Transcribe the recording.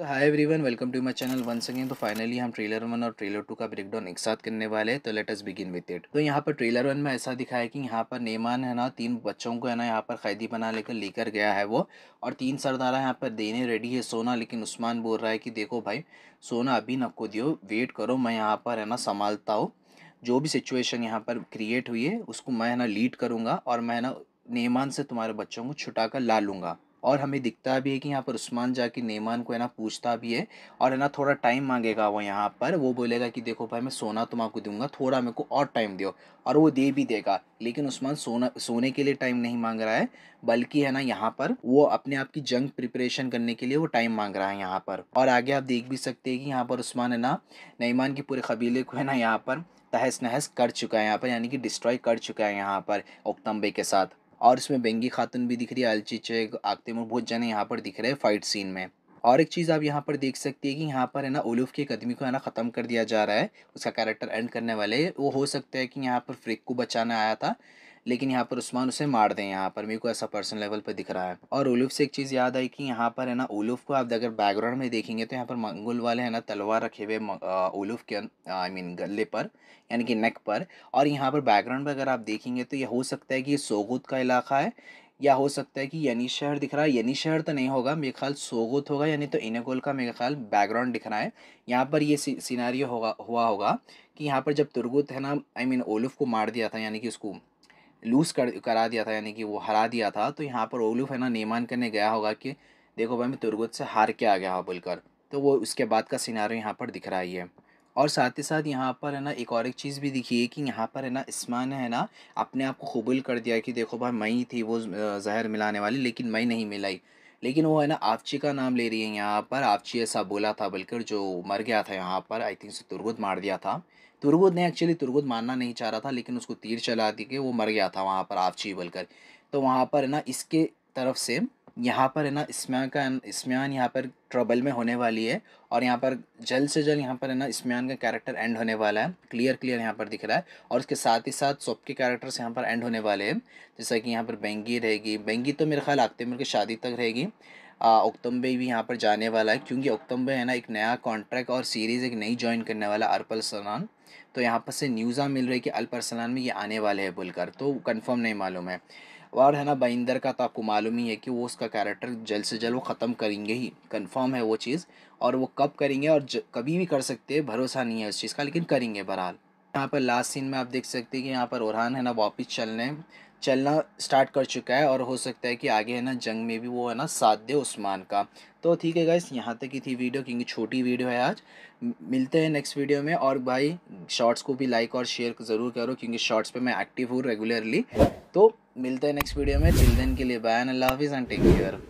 तो hi everyone welcome to my channel once again तो finally हम ट्रेलर वन और ट्रेलर टू का ब्रेकडाउन एक साथ करने वाले हैं तो let us begin with it तो यहाँ पर ट्रेलर वन में ऐसा दिखाया कि यहाँ पर नेमान है ना तीन बच्चों को है ना यहाँ पर कैदी बना लेकर लेकर गया है वो और तीन सरदारा यहाँ पर देने रेडी है सोना लेकिन उस्मान बोल रहा है कि देखो भाई सोना अभी नको दियो वेट करो मैं यहाँ पर है ना संभालता हूँ जो भी सिचुएशन यहाँ पर क्रिएट हुई है उसको मैं है ना लीड करूँगा और मैं है ना नेमान से तुम्हारे बच्चों को छुटा कर ला लूँगा और हमें दिखता भी है कि यहाँ पर उस्मान जाके नेमान को है ना पूछता भी है और है ना थोड़ा टाइम मांगेगा वो यहाँ पर वो बोलेगा कि देखो भाई मैं सोना तुम आपको दूंगा थोड़ा मेरे को और टाइम दो और वो दे भी देगा लेकिन उस्मान सोना सोने के लिए टाइम नहीं मांग रहा है बल्कि है ना यहाँ पर वो अपने आप की जंग प्रिपरेशन करने के लिए वो टाइम मांग रहा है यहाँ पर और आगे आप देख भी सकते हैं कि यहाँ पर उस्मान है ना नईमान के पूरे कबीले को है ना यहाँ पर तहस नहस कर चुका है यहाँ पर यानी कि डिस्ट्रॉय कर चुका है यहाँ पर ओक्तम्बे के साथ और इसमें बेंगी खातून भी दिख रही है अलची चेक आगतेमुर बहुत जने यहाँ पर दिख रहे हैं फाइट सीन में और एक चीज़ आप यहाँ पर देख सकती है कि यहाँ पर है ना उलूफ के एक को है ना ख़त्म कर दिया जा रहा है उसका कैरेक्टर एंड करने वाले वो हो सकता है कि यहाँ पर फ्रिक को बचाने आया था लेकिन यहाँ पर उस्मान उसे मार दें यहाँ पर मेरे को ऐसा पर्सन लेवल पर दिख रहा है और उलूफ से एक चीज़ याद आई कि यहाँ पर है ना उलूफ को आप अगर बैकग्राउंड में देखेंगे तो यहाँ पर मंगुल वाले है ना तलवार रखे हुए उलूफ के आई अं, मीन गले पर यानी कि नेक पर और यहाँ पर बैकग्राउंड पर अगर आप देखेंगे तो यह हो सकता है कि ये सोगुत का इलाका है या हो सकता है कि यनी शहर दिख रहा है यानी शहर तो नहीं होगा मेरे ख्याल सोगुत होगा यानी तो इनगोल का मेरे ख्याल बैकग्राउंड दिख रहा है यहाँ पर ये सीनारी होगा हुआ होगा कि यहाँ पर जब तुर्गुत है ना आई मीन ओलुफ को मार दिया था यानी कि उसको लूज़ कर करा दिया था यानी कि वो हरा दिया था तो यहाँ पर ओलूफ है ना नेमान करने गया होगा कि देखो भाई मैं तुर्गुत से हार के आ गया हूँ बोलकर तो वो उसके बाद का सिनारो यहाँ पर दिख रहा ही है और साथ ही साथ यहाँ पर है ना एक और एक चीज़ भी दिखी है कि यहाँ पर है ना इस्मा ने है ना अपने आप को कबूल कर दिया कि देखो भाई मई थी वो जहर मिलाने वाली लेकिन मई नहीं मिलाई लेकिन वो है ना आपची का नाम ले रही है यहाँ पर आपची ऐसा बोला था बल्कि जो मर गया था यहाँ पर आई थिंक तुर्गुद मार दिया था तुर्गुद ने एक्चुअली तुर्गुद मारना नहीं चाह रहा था लेकिन उसको तीर चला दी के वो मर गया था वहाँ पर आपची बोलकर तो वहाँ पर ना इसके तरफ से यहाँ पर है ना इसमिया का इसम्यान यहाँ पर ट्रबल में होने वाली है और यहाँ पर जल्द से जल्द यहाँ पर है ना इसमियान का कैरेक्टर एंड होने वाला है क्लियर क्लियर यहाँ पर दिख रहा है और उसके साथ ही साथ सोप के कैरेक्टर्स यहाँ पर एंड होने वाले हैं जैसा कि यहाँ पर बेंगी रहेगी बेंगी तो मेरे ख्याल आगते मेरे शादी तक रहेगी उक्तम्बे भी यहाँ पर जाने वाला है क्योंकि उक्तम्बे है ना एक नया कॉन्ट्रैक्ट और सीरीज़ एक नई ज्वाइन करने वाला अरपल सलान तो यहाँ पर से न्यूज़ा मिल रही है कि अल सलान में ये आने वाले हैं बोलकर तो कन्फर्म नहीं मालूम है और है ना बइंदर का तो आपको मालूम ही है कि वो उसका कैरेक्टर जल्द से जल्द वो ख़त्म करेंगे ही कंफर्म है वो चीज़ और वो कब करेंगे और कभी भी कर सकते हैं भरोसा नहीं है उस चीज़ का लेकिन करेंगे बहरहाल यहाँ पर लास्ट सीन में आप देख सकते हैं कि यहाँ पर ओरहान है ना वापस चलने चलना स्टार्ट कर चुका है और हो सकता है कि आगे है ना जंग में भी वो है ना साथ दे उस्मान का तो ठीक है गाइस यहाँ तक की थी वीडियो क्योंकि छोटी वीडियो है आज मिलते हैं नेक्स्ट वीडियो में और भाई शॉर्ट्स को भी लाइक और शेयर ज़रूर करो क्योंकि शॉर्ट्स पे मैं एक्टिव हूँ रेगुलरली तो मिलते हैं नेक्स्ट वीडियो में चिल्ड्रेन के लिए बाय अल्लाह हाफिज़ एंड टेक केयर